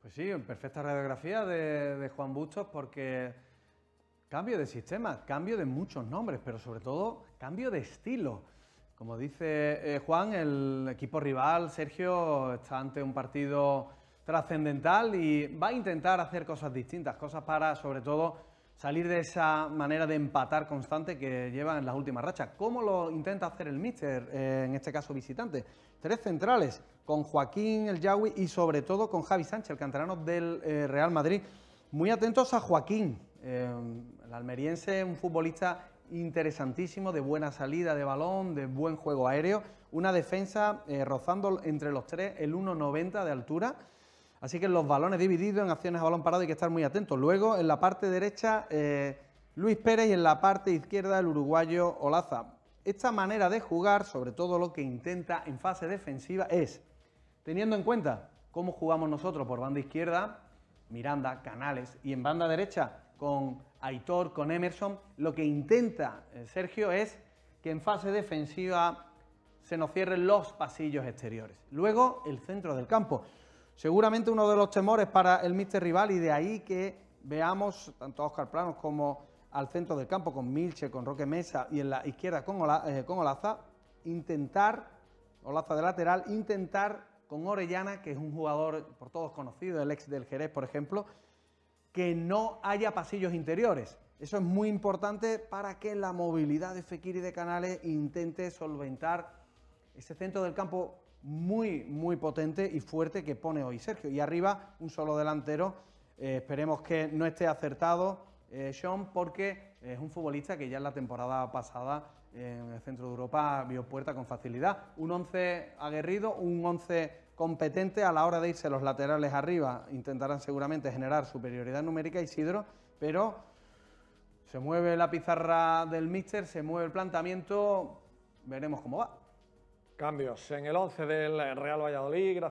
Pues sí, perfecta radiografía de, Juan Bustos porque cambio de sistema, cambio de muchos nombres, pero sobre todo cambio de estilo. Como dice eh, Juan, el equipo rival, Sergio, está ante un partido trascendental y va a intentar hacer cosas distintas, cosas para, sobre todo, salir de esa manera de empatar constante que llevan en las últimas rachas. ¿Cómo lo intenta hacer el míster, eh, en este caso visitante? Tres centrales, con Joaquín El Yawi y sobre todo con Javi Sánchez, el canterano del eh, Real Madrid. Muy atentos a Joaquín, eh, el almeriense, un futbolista interesantísimo, de buena salida de balón, de buen juego aéreo, una defensa rozando entre los tres el 1,90 de altura. Así que los balones divididos en acciones a balón parado hay que estar muy atentos. Luego, en la parte derecha, eh, Luis Pérez y en la parte izquierda el uruguayo Olaza. Esta manera de jugar, sobre todo lo que intenta en fase defensiva, es, teniendo en cuenta cómo jugamos nosotros por banda izquierda, Miranda, Canales, y en banda derecha con Aitor, con Emerson, lo que intenta eh, Sergio es que en fase defensiva se nos cierren los pasillos exteriores. Luego, el centro del campo. Seguramente uno de los temores para el Mister rival y de ahí que veamos tanto a Oscar Planos como al centro del campo con Milche, con Roque Mesa y en la izquierda con, eh, con Olaza, intentar, Olaza de lateral, intentar con Orellana, que es un jugador por todos conocido, el ex del Jerez, por ejemplo, que no haya pasillos interiores. Eso es muy importante para que la movilidad de Fekir y de Canales intente solventar ese centro del campo muy, muy potente y fuerte que pone hoy Sergio. Y arriba un solo delantero. Eh, esperemos que no esté acertado eh, Sean porque es un futbolista que ya en la temporada pasada en el centro de Europa vio puerta con facilidad. Un 11 aguerrido, un 11 competente a la hora de irse los laterales arriba. Intentarán seguramente generar superioridad numérica Isidro, pero se mueve la pizarra del míster, se mueve el planteamiento, veremos cómo va. Cambios en el 11 del Real Valladolid,